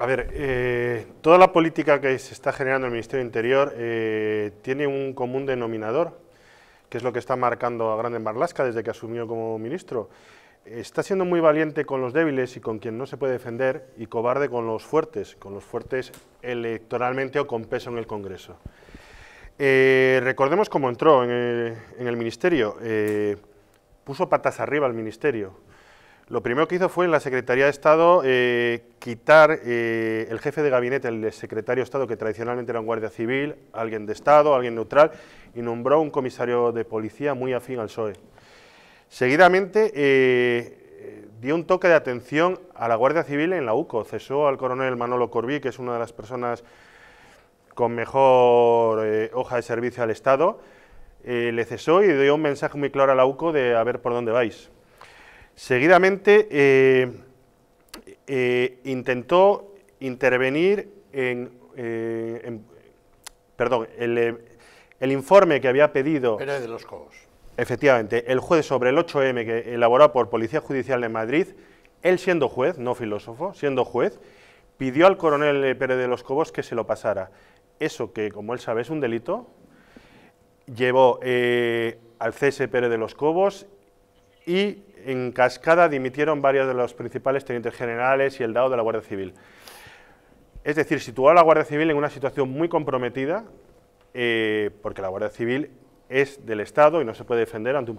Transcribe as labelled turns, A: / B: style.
A: A ver, eh, toda la política que se está generando en el Ministerio del Interior eh, tiene un común denominador, que es lo que está marcando a Grande Barlasca desde que asumió como ministro. Está siendo muy valiente con los débiles y con quien no se puede defender y cobarde con los fuertes, con los fuertes electoralmente o con peso en el Congreso. Eh, recordemos cómo entró en el, en el Ministerio. puso patas arriba al Ministerio lo primero que hizo fue en la Secretaría de Estado eh, quitar eh, el jefe de gabinete, el secretario de Estado, que tradicionalmente era un guardia civil, alguien de Estado, alguien neutral, y nombró un comisario de policía muy afín al PSOE. Seguidamente eh, dio un toque de atención a la Guardia Civil en la UCO, cesó al coronel Manolo Corbí, que es una de las personas con mejor hoja de servicio al Estado, le cesó y dio un mensaje muy claro a la UCO de a ver por dónde vais. Seguidamente eh, eh, intentó intervenir en, eh, perdón, el, informe que había pedido... de los Cobos. Efectivamente, el juez sobre el 8M que elaboró por Policía Judicial de Madrid, él siendo juez, no filósofo, siendo juez, pidió al coronel Pérez de los Cobos que se lo pasara. Eso que, como él sabe, es un delito, llevó al CS Pérez de los Cobos y en cascada dimitieron varios de los principales tenientes generales y el dado de la Guardia Civil. Es decir, situó a la Guardia Civil en una situación muy comprometida, eh, porque la Guardia Civil es del Estado y no se puede defender ante un